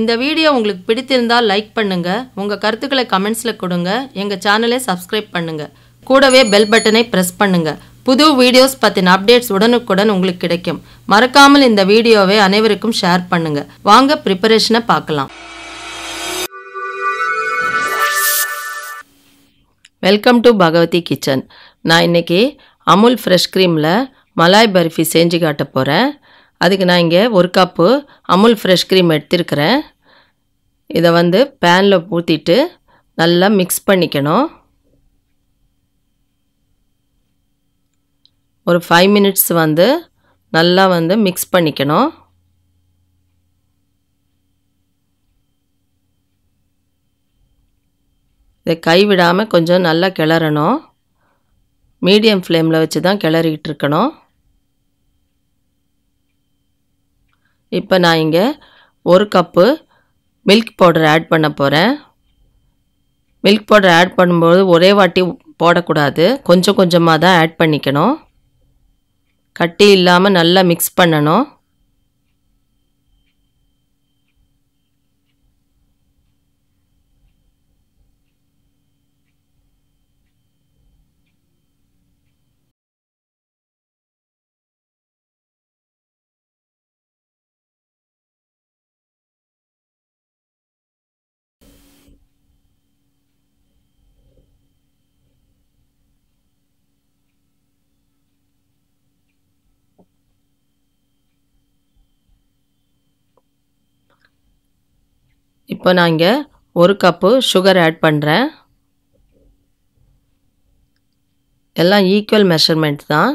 இந்த வீடியோ உங்களுக்கு பிடித்திருந்தால் லைக் பண்ணுங்கள் உங்கள் கருத்துக்களை கமெண்ட்ஸில் கொடுங்க எங்கள் சேனலை சப்ஸ்கிரைப் பண்ணுங்கள் கூடவே பெல் பட்டனை ப்ரெஸ் பண்ணுங்கள் புது வீடியோஸ் பற்றின அப்டேட்ஸ் உடனுக்குடன் உங்களுக்கு கிடைக்கும் மறக்காமல் இந்த வீடியோவை அனைவருக்கும் ஷேர் பண்ணுங்கள் வாங்க ப்ரிப்பரேஷனை பார்க்கலாம் வெல்கம் டு பகவதி கிச்சன் நான் இன்னைக்கு அமுல் ஃப்ரெஷ் க்ரீமில் மலாய் பர்ஃபி செஞ்சு காட்ட போகிறேன் அதுக்கு நான் இங்கே ஒரு கப்பு அமுல் ஃப்ரெஷ் க்ரீம் எடுத்துருக்கிறேன் இதை வந்து பேனில் ஊற்றிட்டு நல்லா மிக்ஸ் பண்ணிக்கணும் ஒரு ஃபைவ் மினிட்ஸ் வந்து நல்லா வந்து மிக்ஸ் பண்ணிக்கணும் இதை கைவிடாமல் கொஞ்சம் நல்லா கிளறணும் மீடியம் ஃப்ளேமில் வச்சு தான் கிளறிக்கிட்டு இருக்கணும் இப்போ நான் இங்கே ஒரு கப்பு மில்க் பவுடர் ஆட் பண்ண போகிறேன் மில்க் பவுடர் ஆட் பண்ணும்போது ஒரே வாட்டி போடக்கூடாது கொஞ்சம் கொஞ்சமாக தான் ஆட் பண்ணிக்கணும் கட்டி இல்லாமல் நல்லா மிக்ஸ் பண்ணணும் இப்போ நான் இங்கே ஒரு கப்பு சுகர் ஆட் பண்ணுறேன் எல்லாம் ஈக்குவல் மெஷர்மெண்ட் தான்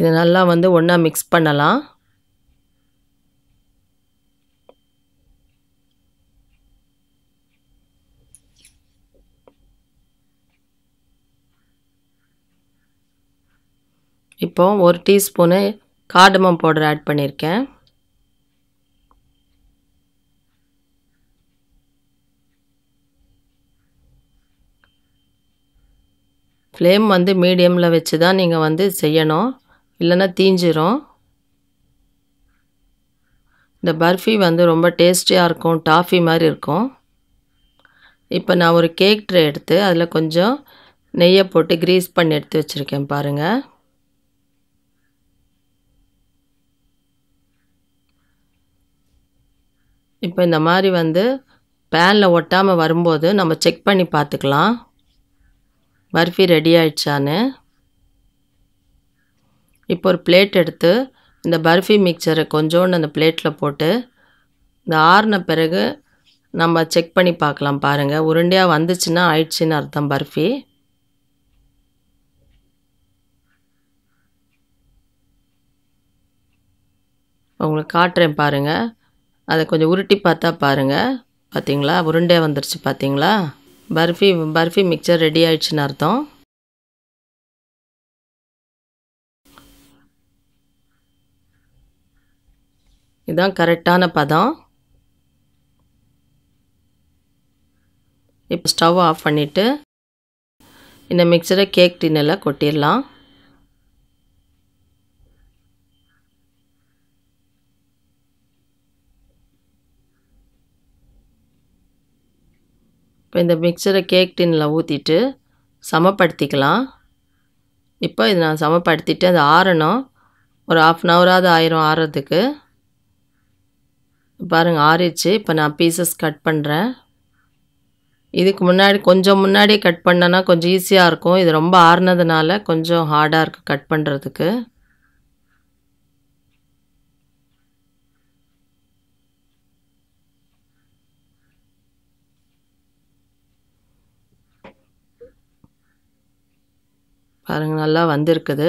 இது நல்லா வந்து ஒன்றா மிக்ஸ் பண்ணலாம் இப்போது ஒரு டீஸ்பூனு காடமம் பவுடர் ஆட் பண்ணியிருக்கேன் ஃப்ளேம் வந்து மீடியமில் வச்சு தான் நீங்கள் வந்து செய்யணும் இல்லைன்னா தீஞ்சிரும் இந்த பர்ஃபி வந்து ரொம்ப டேஸ்டியாக இருக்கும் டாஃபி மாதிரி இருக்கும் இப்போ நான் ஒரு கேக் ட்ரே எடுத்து அதில் கொஞ்சம் நெய்யை போட்டு க்ரீஸ் பண்ணி எடுத்து வச்சுருக்கேன் பாருங்கள் இப்போ இந்த மாதிரி வந்து பேனில் ஒட்டாமல் வரும்போது நம்ம செக் பண்ணி பார்த்துக்கலாம் பர்ஃபி ரெடி ஆயிடுச்சான்னு இப்போ ஒரு பிளேட் எடுத்து இந்த பர்ஃபி மிக்சரை கொஞ்சோண்டு அந்த பிளேட்டில் போட்டு இந்த ஆறின பிறகு நம்ம செக் பண்ணி பார்க்கலாம் பாருங்கள் உருண்டையாக வந்துச்சுன்னா ஆயிடுச்சின்னு அர்த்தம் பர்ஃபி உங்களுக்கு காட்டுறேன் பாருங்கள் அதை கொஞ்சம் உருட்டி பார்த்தா பாருங்கள் பார்த்தீங்களா உருண்டே வந்துருச்சு பார்த்தீங்களா பர்ஃபி பர்ஃபி மிக்சர் ரெடி ஆயிடுச்சுன்னு அர்த்தம் இதுதான் கரெக்டான பதம் இப்போ ஸ்டவ் ஆஃப் பண்ணிவிட்டு இந்த மிக்சரை கேக் டின்னரில் கொட்டிடலாம் இப்போ இந்த மிக்சரை கேக் டின்ல ஊற்றிட்டு சமப்படுத்திக்கலாம் இப்போ இது நான் சமப்படுத்திட்டு அது ஆறணும் ஒரு ஆஃப் அன் ஹவராது ஆயிரும் ஆறுறதுக்கு பாருங்கள் ஆறிடுச்சு இப்போ நான் பீசஸ் கட் பண்ணுறேன் இதுக்கு முன்னாடி கொஞ்சம் முன்னாடியே கட் பண்ணேன்னா கொஞ்சம் ஈஸியாக இருக்கும் இது ரொம்ப ஆறுனதுனால கொஞ்சம் ஹார்டாக இருக்குது கட் பண்ணுறதுக்கு பாருங்கள் நல்லா வந்திருக்குது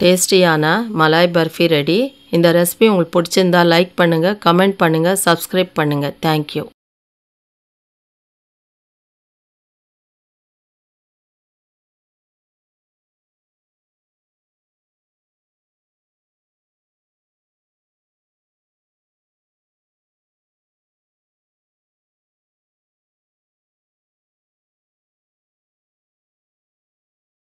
டேஸ்டியான மலாய் பர்ஃபி ரெடி இந்த ரெசிபி உங்களுக்கு பிடிச்சிருந்தா லைக் பண்ணுங்கள் கமெண்ட் பண்ணுங்கள் சப்ஸ்கிரைப் பண்ணுங்கள் தேங்க்யூ